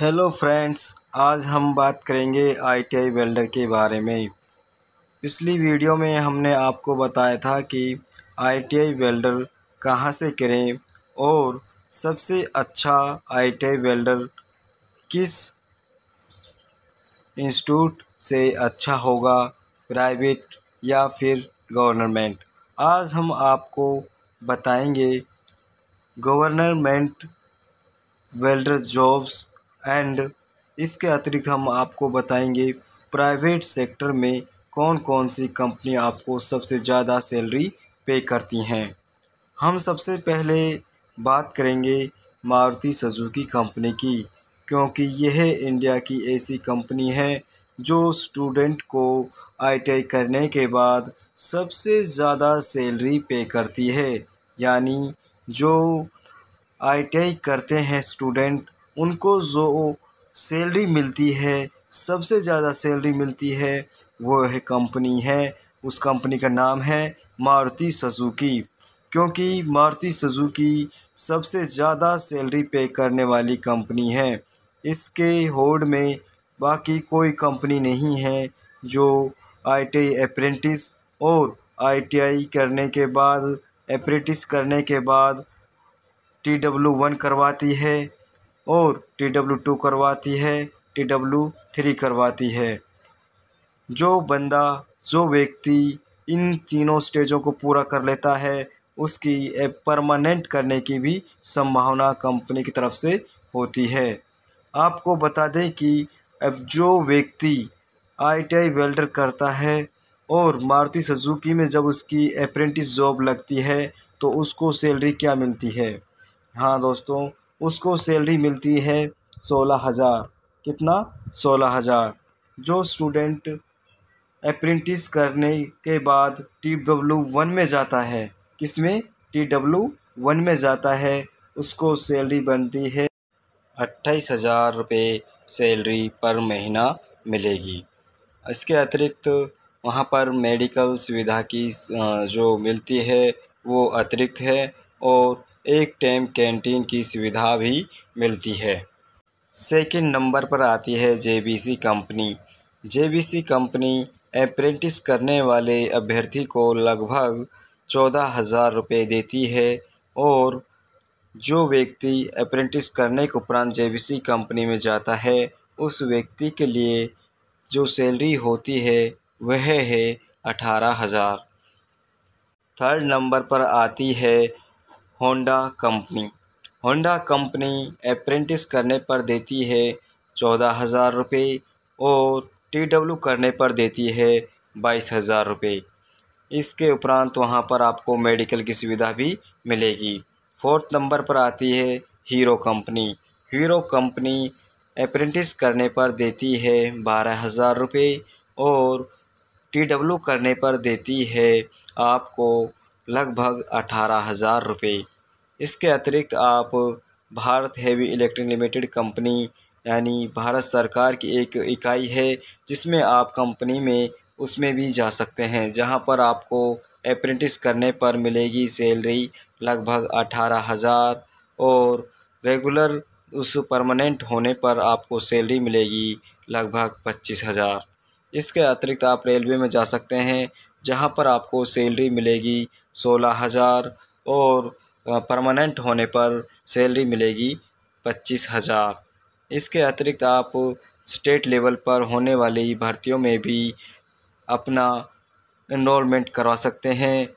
hello friends आज हम बात करेंगे आईटीआई वेल्डर के बारे में पिछली वीडियो में हमने आपको बताया था कि आईटीआई वेल्डर कहाँ से करें और सबसे अच्छा आईटीआई वेल्डर किस इंस्टीट्यूट से अच्छा होगा प्राइवेट या फिर गवर्नमेंट आज हम आपको बताएंगे गवर्नमेंट वेल्डर जॉब्स एंड इसके अतिरिक्त हम आपको बताएंगे प्राइवेट सेक्टर में कौन कौन सी कंपनी आपको सबसे ज़्यादा सैलरी पे करती हैं हम सबसे पहले बात करेंगे मारुति सजुकी कंपनी की क्योंकि यह इंडिया की ऐसी कंपनी है जो स्टूडेंट को आईटीआई करने के बाद सबसे ज़्यादा सैलरी पे करती है यानी जो आईटीआई करते हैं स्टूडेंट उनको जो सैलरी मिलती है सबसे ज़्यादा सैलरी मिलती है वो है कंपनी है उस कंपनी का नाम है मारुति सजुकी क्योंकि मारुति सजुकी सबसे ज़्यादा सैलरी पे करने वाली कंपनी है इसके होड में बाकी कोई कंपनी नहीं है जो आईटी अप्रेंटिस और आईटीआई करने के बाद अप्रेंटिस करने के बाद टी डब्ल्यू वन करवाती है और टी डब्ल्यू टू करवाती है टी डब्ल्यू थ्री करवाती है जो बंदा जो व्यक्ति इन तीनों स्टेजों को पूरा कर लेता है उसकी परमानेंट करने की भी संभावना कंपनी की तरफ से होती है आपको बता दें कि अब जो व्यक्ति आईटीआई वेल्डर करता है और मारुति सुजुकी में जब उसकी अप्रेंटिस जॉब लगती है तो उसको सैलरी क्या मिलती है हाँ दोस्तों उसको सैलरी मिलती है सोलह हज़ार कितना सोलह हज़ार जो स्टूडेंट अप्रेंटिस करने के बाद टी डब्ल्यू वन में जाता है किस में टी डब्ल्यू वन में जाता है उसको सैलरी बनती है अट्ठाईस हज़ार रुपये सैलरी पर महीना मिलेगी इसके अतिरिक्त वहाँ पर मेडिकल सुविधा की जो मिलती है वो अतिरिक्त है और एक टाइम कैंटीन की सुविधा भी मिलती है सेकंड नंबर पर आती है JBC company JBC company apprentice करने वाले अभ्यर्थी को लगभग चौदह हज़ार रुपये देती है और जो व्यक्ति अप्रेंटिस करने के उपरान्त जे कंपनी में जाता है उस व्यक्ति के लिए जो सैलरी होती है वह है अठारह हज़ार थर्ड नंबर पर आती है Honda company Honda company apprentice करने पर देती है चौदह हज़ार रुपये और टी डब्ल्यू करने पर देती है बाईस हज़ार रुपये इसके उपरांत वहाँ पर आपको मेडिकल की सुविधा भी मिलेगी फोर्थ नंबर पर आती है Hero company Hero company apprentice करने पर देती है बारह हज़ार रुपये और टी डब्ल्यू करने पर देती है आपको लगभग अठारह हज़ार रुपये इसके अतिरिक्त आप Bharat heavy electric limited company यानी भारत सरकार की एक इकाई है जिसमें आप कंपनी में उसमें भी जा सकते हैं जहां पर आपको अप्रेंटिस करने पर मिलेगी सैलरी लगभग अठारह हज़ार और रेगुलर उस परमानेंट होने पर आपको सैलरी मिलेगी लगभग पच्चीस हज़ार इसके अतिरिक्त आप रेलवे में जा सकते हैं जहाँ पर आपको सैलरी मिलेगी सोलह हज़ार और परमानेंट होने पर सैलरी मिलेगी पच्चीस हज़ार इसके अतिरिक्त आप स्टेट लेवल पर होने वाली भर्तियों में भी अपना इनमेंट करवा सकते हैं